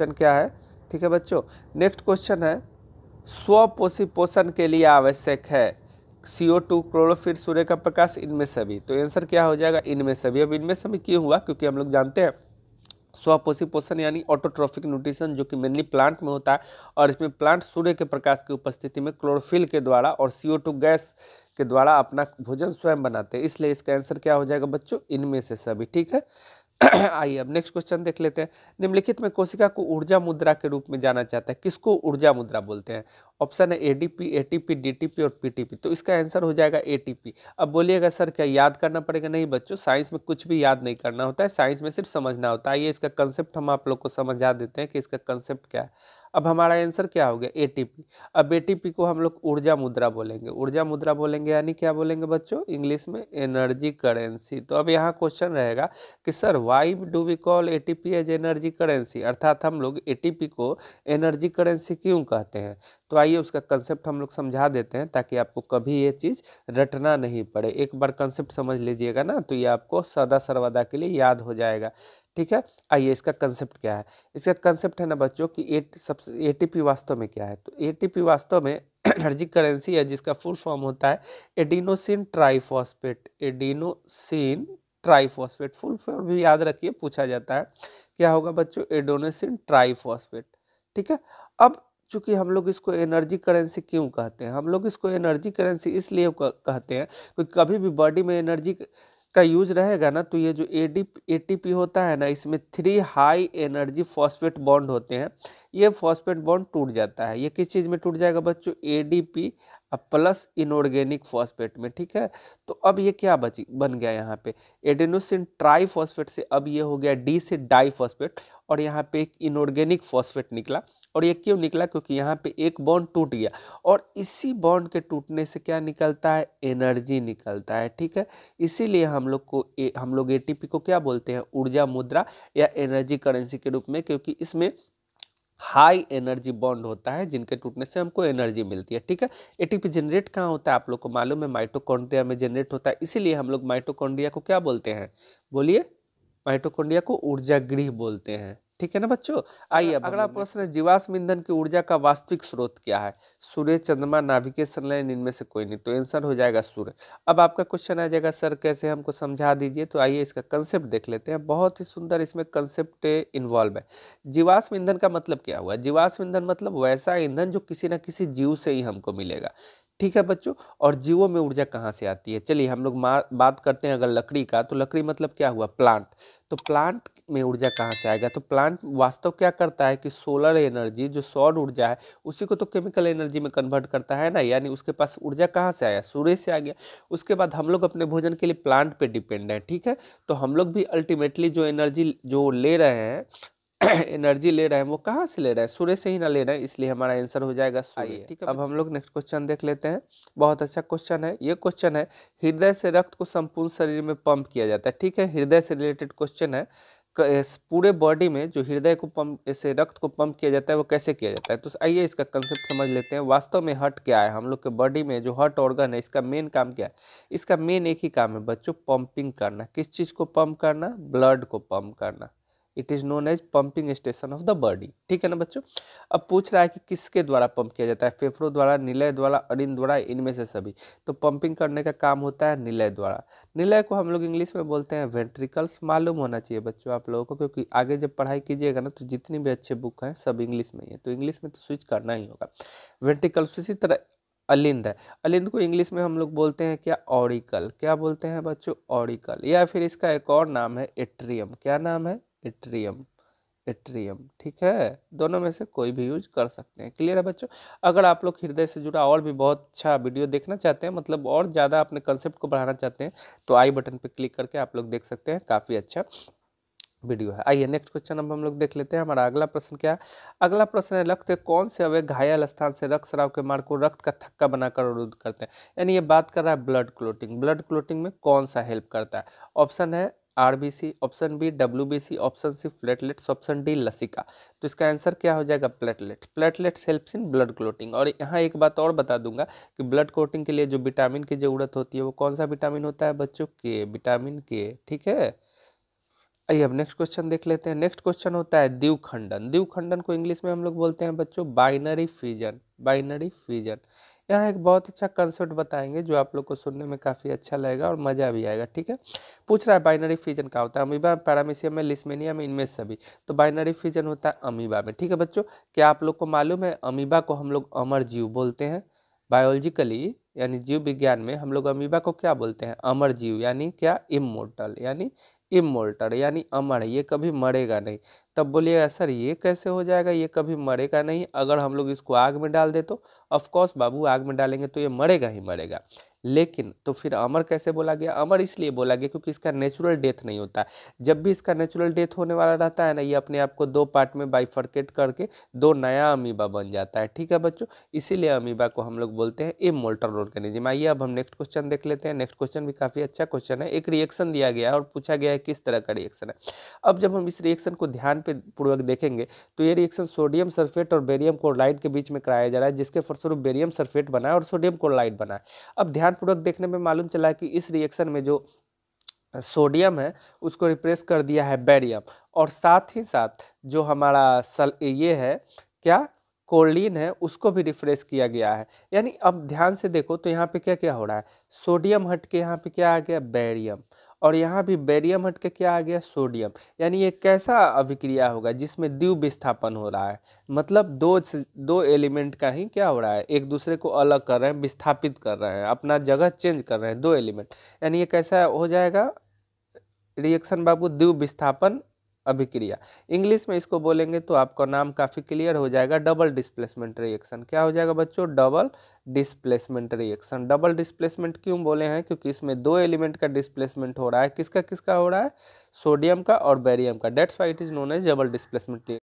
question क्या है ठीक है बच्चों नेक्स्ट क्वेश्चन है स्वपोषी पोषण के लिए आवश्यक है सी ओ टू क्लोरोफिट सूर्य का प्रकाश इनमें सभी तो आंसर क्या हो जाएगा इनमें सभी अब इनमें सभी क्यों हुआ क्योंकि हम लोग जानते हैं स्वपोषी पोषण यानी ऑटोट्रॉफिक न्यूट्रिशन जो कि मेनली प्लांट में होता है और इसमें प्लांट सूर्य के प्रकाश की उपस्थिति में क्लोरोफिल के द्वारा और सी गैस के द्वारा अपना भोजन स्वयं बनाते हैं इसलिए इसका आंसर क्या हो जाएगा बच्चों इनमें से सभी ठीक है आइए अब नेक्स्ट क्वेश्चन देख लेते हैं निम्नलिखित में कोशिका को ऊर्जा मुद्रा के रूप में जाना चाहता है किसको ऊर्जा मुद्रा बोलते हैं ऑप्शन है एडीपी एटीपी डीटीपी और पीटीपी तो इसका आंसर हो जाएगा एटीपी अब बोलिएगा सर क्या याद करना पड़ेगा नहीं बच्चों साइंस में कुछ भी याद नहीं करना होता है साइंस में सिर्फ समझना होता है ये इसका कंसेप्ट हम आप लोग को समझा देते हैं कि इसका कंसेप्ट क्या है अब हमारा आंसर क्या हो गया ए अब ए को हम लोग ऊर्जा मुद्रा बोलेंगे ऊर्जा मुद्रा बोलेंगे यानी क्या बोलेंगे बच्चों इंग्लिश में एनर्जी करेंसी तो अब यहाँ क्वेश्चन रहेगा कि sir why do we call A T P as energy currency अर्थात हम लोग ए को एनर्जी करेंसी क्यों कहते हैं तो आइए उसका कंसेप्ट हम लोग समझा देते हैं ताकि आपको कभी ये चीज़ रटना नहीं पड़े एक बार कंसेप्ट समझ लीजिएगा ना तो ये आपको सदा सर्वदा के लिए याद हो जाएगा ठीक है आइए इसका कंसेप्ट क्या है इसका कंसेप्ट है ना बच्चों की एट सबसे एटीपी वास्तव में क्या है तो एटीपी वास्तव में एनर्जी करेंसी है जिसका फुल फॉर्म होता है adenosine triphosphate adenosine triphosphate full form भी याद रखिए पूछा जाता है क्या होगा बच्चों एडोनोसिन ट्राइफॉस्फेट ठीक है अब चूंकि हम लोग इसको एनर्जी करेंसी क्यों कहते हैं हम लोग इसको एनर्जी करेंसी इसलिए कहते हैं क्योंकि कभी भी बॉडी में एनर्जी का यूज रहेगा ना तो ये जो ए डी होता है ना इसमें three high energy phosphate bond होते हैं ये फॉस्फेट बॉन्ड टूट जाता है ये किस चीज़ में टूट जाएगा बच्चों ए प्लस इनऑर्गेनिक फॉस्फेट में ठीक है तो अब ये क्या बची बन गया यहाँ पे एडेनोसिन ट्राई फॉस्फेट से अब ये हो गया डी से डाई फॉस्फेट और यहाँ पे एक इनऑर्गेनिक फॉस्फेट निकला और ये क्यों निकला क्योंकि यहाँ पे एक बॉन्ड टूट गया और इसी बॉन्ड के टूटने से क्या निकलता है एनर्जी निकलता है ठीक है इसीलिए हम लोग को ए, हम लोग एटीपी को क्या बोलते हैं ऊर्जा मुद्रा या एनर्जी करेंसी के रूप में क्योंकि इसमें हाई एनर्जी बॉन्ड होता है जिनके टूटने से हमको एनर्जी मिलती है ठीक है एटीपी जनरेट कहाँ होता है आप लोग को मालूम है माइटोकॉन्ड्रिया में जनरेट होता है इसीलिए हम लोग माइटोकॉन्ड्रिया को क्या बोलते हैं बोलिए माइटोकॉन्ड्रिया को ऊर्जा गृह बोलते हैं ठीक है ना बच्चों आइए हाँ, अगला प्रश्न है जीवाश्म ईंधन की ऊर्जा का वास्तविक स्रोत क्या है सूर्य चंद्रमा नाविगेशन लाइन इनमें से कोई नहीं तो आंसर हो जाएगा सूर्य अब आपका क्वेश्चन आ जाएगा सर कैसे हमको समझा दीजिए तो आइए इसका कंसेप्ट देख लेते हैं बहुत ही सुंदर इसमें कंसेप्ट इन्वॉल्व है जीवाश्म ईंधन का मतलब क्या हुआ जीवाश्म ईंधन मतलब वैसा ईंधन जो किसी ना किसी जीव से ही हमको मिलेगा ठीक है बच्चों और जीवों में ऊर्जा कहाँ से आती है चलिए हम लोग बात करते हैं अगर लकड़ी का तो लकड़ी मतलब क्या हुआ प्लांट तो प्लांट में ऊर्जा कहाँ से आएगा तो प्लांट वास्तव क्या करता है कि सोलर एनर्जी जो सौर ऊर्जा है उसी को तो केमिकल एनर्जी में कन्वर्ट करता है ना यानी उसके पास ऊर्जा कहाँ से आया सूर्य से आ गया उसके बाद हम लोग अपने भोजन के लिए प्लांट पे डिपेंड है ठीक है तो हम लोग भी अल्टीमेटली जो एनर्जी जो ले रहे हैं एनर्जी ले रहा है वो कहाँ से ले रहा है सूर्य से ही ना ले रहा है इसलिए हमारा आंसर हो जाएगा सूर्य ठीक है अब हम लोग नेक्स्ट क्वेश्चन देख लेते हैं बहुत अच्छा क्वेश्चन है ये क्वेश्चन है हृदय से रक्त को संपूर्ण शरीर में पंप किया जाता है ठीक है हृदय से रिलेटेड क्वेश्चन है पूरे बॉडी में जो हृदय को पंप से रक्त को पंप किया जाता है वो कैसे किया जाता है तो आइए इसका कंसेप्ट समझ लेते हैं वास्तव में हट क्या है हम लोग के बॉडी में जो हर्ट ऑर्गन है इसका मेन काम क्या है इसका मेन एक ही काम है बच्चों पंपिंग करना किस चीज़ को पंप करना ब्लड को पंप करना it is known as pumping station of the body ठीक है ना बच्चों अब पूछ रहा है कि किसके द्वारा पंप किया जाता है फेफड़ों द्वारा निलय द्वारा अरिंद द्वारा इनमें से सभी तो पंपिंग करने का काम होता है निलय द्वारा निलय को हम लोग इंग्लिश में बोलते हैं वेंट्रिकल्स मालूम होना चाहिए बच्चों आप लोगों को क्योंकि आगे जब पढ़ाई कीजिएगा ना तो जितनी भी अच्छे बुक हैं सब इंग्लिश में ही है तो इंग्लिश में तो स्विच करना ही होगा वेंट्रिकल्स इसी तरह अलिंद है अलिंद को इंग्लिश में हम लोग बोलते हैं क्या ऑरिकल क्या बोलते हैं बच्चों ऑरिकल या फिर इसका एक और नाम है एट्रियम क्या नाम है इट्रियम एट्रियम ठीक है दोनों में से कोई भी यूज कर सकते हैं क्लियर है बच्चों अगर आप लोग हृदय से जुड़ा और भी बहुत अच्छा वीडियो देखना चाहते हैं मतलब और ज़्यादा अपने कंसेप्ट को बढ़ाना चाहते हैं तो आई बटन पर क्लिक करके आप लोग देख सकते हैं काफ़ी अच्छा वीडियो है आइए नेक्स्ट क्वेश्चन अब हम लोग देख लेते हैं हमारा अगला प्रश्न क्या है अगला प्रश्न है रक्त कौन से अवय घायल स्थान से रक्त स्राव के मार्ग को रक्त का थक्का बनाकर अवरुद्ध करते हैं यानी ये बात कर रहा है ब्लड क्लोटिंग ब्लड क्लोटिंग में कौन सा हेल्प करता है ऑप्शन है RBC option B WBC option C platelets option D लसिका तो इसका आंसर क्या हो जाएगा platelets platelets helps in blood clotting और यहाँ एक बात और बता दूंगा कि ब्लड क्लोटिंग के लिए जो विटामिन की ज़रूरत होती है वो कौन सा विटामिन होता है बच्चों के विटामिन के ठीक है आइए अब नेक्स्ट क्वेश्चन देख लेते हैं नेक्स्ट क्वेश्चन होता है दीव खंडन दीव खंडन को इंग्लिश में हम लोग बोलते हैं बच्चों बाइनरी फ्यूजन बाइनरी फ्यूजन यहाँ एक बहुत अच्छा कंसेप्ट बताएंगे जो आप लोग को सुनने में काफ़ी अच्छा लगेगा और मज़ा भी आएगा ठीक है पूछ रहा है बाइनरी फ्यूजन क्या होता है अमीबा पैरामीसियम में लिस्मेनिया में इनमें सभी तो बाइनरी फ्यूजन होता है अमीबा में ठीक है बच्चों क्या आप लोग को मालूम है अमीबा को हम लोग अमर जीव बोलते हैं बायोलॉजिकली यानी जीव विज्ञान में हम लोग अमीबा को क्या बोलते हैं अमर जीव यानी क्या इमोटल यानी इमोल्टर यानी अमर है ये कभी मरेगा नहीं तब बोलिएगा सर ये कैसे हो जाएगा ये कभी मरेगा नहीं अगर हम लोग इसको आग में डाल दे तो ऑफकोर्स बाबू आग में डालेंगे तो ये मरेगा ही मरेगा लेकिन तो फिर अमर कैसे बोला गया अमर इसलिए बोला गया क्योंकि इसका नेचुरल डेथ नहीं होता जब भी इसका नेचुरल डेथ होने वाला रहता है ना ये अपने आप को दो पार्ट में बाइफर्केट करके दो नया अमीबा बन जाता है ठीक है बच्चों इसीलिए अमीबा को हम लोग बोलते हैं ए मोल्टर ऑर्गेनिज्म आइए अब हम नेक्स्ट क्वेश्चन देख लेते हैं नेक्स्ट क्वेश्चन भी काफ़ी अच्छा क्वेश्चन है एक रिएक्शन दिया गया है और पूछा गया है किस तरह का रिएक्शन है अब जब हम इस रिएक्शन को ध्यान पे पूर्वक देखेंगे तो ये रिएक्शन सोडियम सल्फेट और बेरियम क्लोराइड के बीच में कराया जा रहा है जिसके फलस्वरूप बेरियम सल्फेट बना और सोडियम क्लोराइड बना अब ध्यान प्रोडक्ट देखने में मालूम चला कि इस रिएक्शन में जो सोडियम है उसको रिप्रेस कर दिया है बैरियम और साथ ही साथ जो हमारा सल ये है क्या कोलिन है उसको भी रिफ्रेश किया गया है यानी अब ध्यान से देखो तो यहाँ पे क्या क्या हो रहा है सोडियम हट के यहाँ पे क्या आ गया बैरियम और यहाँ भी बेरियम हट के क्या आ गया सोडियम यानी ये कैसा अभिक्रिया होगा जिसमें द्व्यू विस्थापन हो रहा है मतलब दो दो एलिमेंट का ही क्या हो रहा है एक दूसरे को अलग कर रहे हैं विस्थापित कर रहे हैं अपना जगह चेंज कर रहे हैं दो एलिमेंट यानी ये कैसा हो जाएगा रिएक्शन बाबू द्व्यू विस्थापन अभिक्रिया इंग्लिश में इसको बोलेंगे तो आपका नाम काफ़ी क्लियर हो जाएगा डबल डिस्प्लेसमेंट रिएक्शन क्या हो जाएगा बच्चों double displacement reaction double displacement क्यों बोले हैं क्योंकि इसमें दो एलिमेंट का डिस्प्लेसमेंट हो रहा है किसका किसका हो रहा है सोडियम का और बैरियम का that's why it is known as double displacement